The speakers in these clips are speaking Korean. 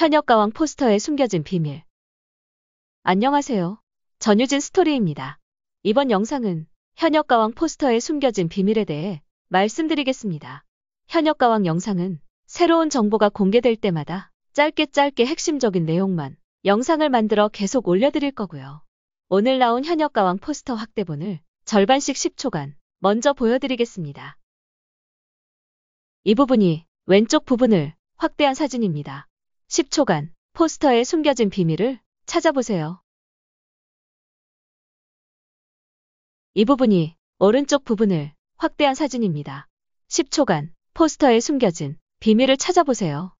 현역 가왕 포스터에 숨겨진 비밀. 안녕하세요. 전유진 스토리입니다. 이번 영상은 현역 가왕 포스터에 숨겨진 비밀에 대해 말씀드리겠습니다. 현역 가왕 영상은 새로운 정보가 공개될 때마다 짧게 짧게 핵심적인 내용만 영상을 만들어 계속 올려드릴 거고요. 오늘 나온 현역 가왕 포스터 확대본을 절반씩 10초간 먼저 보여드리겠습니다. 이 부분이 왼쪽 부분을 확대한 사진입니다. 10초간 포스터에 숨겨진 비밀을 찾아보세요. 이 부분이 오른쪽 부분을 확대한 사진입니다. 10초간 포스터에 숨겨진 비밀을 찾아보세요.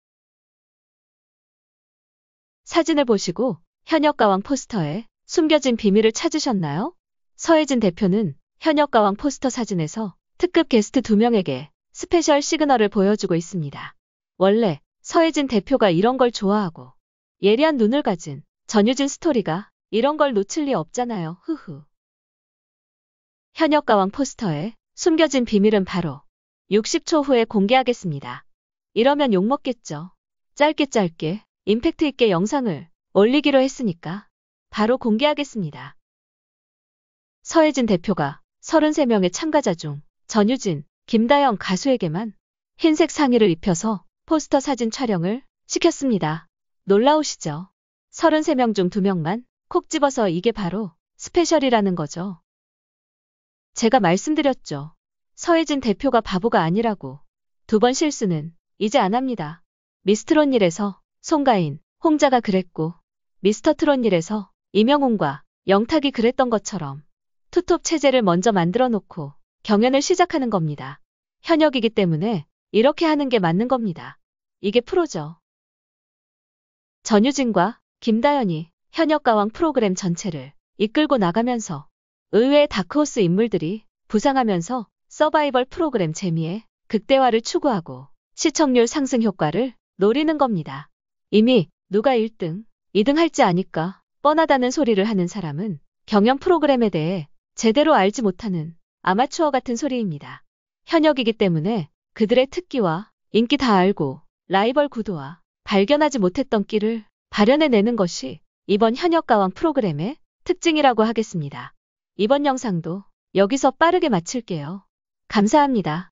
사진을 보시고 현역가왕 포스터에 숨겨진 비밀을 찾으셨나요? 서혜진 대표는 현역가왕 포스터 사진에서 특급 게스트 2명에게 스페셜 시그널을 보여주고 있습니다. 원래 서혜진 대표가 이런 걸 좋아하고 예리한 눈을 가진 전유진 스토리가 이런 걸 놓칠 리 없잖아요. 흐흐. 현역 가왕 포스터에 숨겨진 비밀은 바로 60초 후에 공개하겠습니다. 이러면 욕먹겠죠. 짧게 짧게 임팩트 있게 영상을 올리기로 했으니까 바로 공개하겠습니다. 서혜진 대표가 33명의 참가자 중 전유진, 김다영 가수에게만 흰색 상의를 입혀서 포스터 사진 촬영을 시켰습니다. 놀라우시죠? 33명 중 2명만 콕 집어서 이게 바로 스페셜이라는 거죠. 제가 말씀드렸죠. 서혜진 대표가 바보가 아니라고. 두 번 실수는 이제 안 합니다. 미스트론 일에서 송가인, 홍자가 그랬고 미스터 트론 일에서 임영웅과 영탁이 그랬던 것처럼 투톱 체제를 먼저 만들어 놓고 경연을 시작하는 겁니다. 현역이기 때문에 이렇게 하는 게 맞는 겁니다. 이게 프로죠. 전유진과 김다연이 현역가왕 프로그램 전체를 이끌고 나가면서 의외의 다크호스 인물들이 부상하면서 서바이벌 프로그램 재미에 극대화를 추구하고 시청률 상승 효과를 노리는 겁니다. 이미 누가 1등, 2등 할지 아니까 뻔하다는 소리를 하는 사람은 경영 프로그램에 대해 제대로 알지 못하는 아마추어 같은 소리입니다. 현역이기 때문에 그들의 특기와 인기 다 알고 라이벌 구도와 발견하지 못했던 끼를 발현해내는 것이 이번 현역가왕 프로그램의 특징이라고 하겠습니다. 이번 영상도 여기서 빠르게 마칠게요. 감사합니다.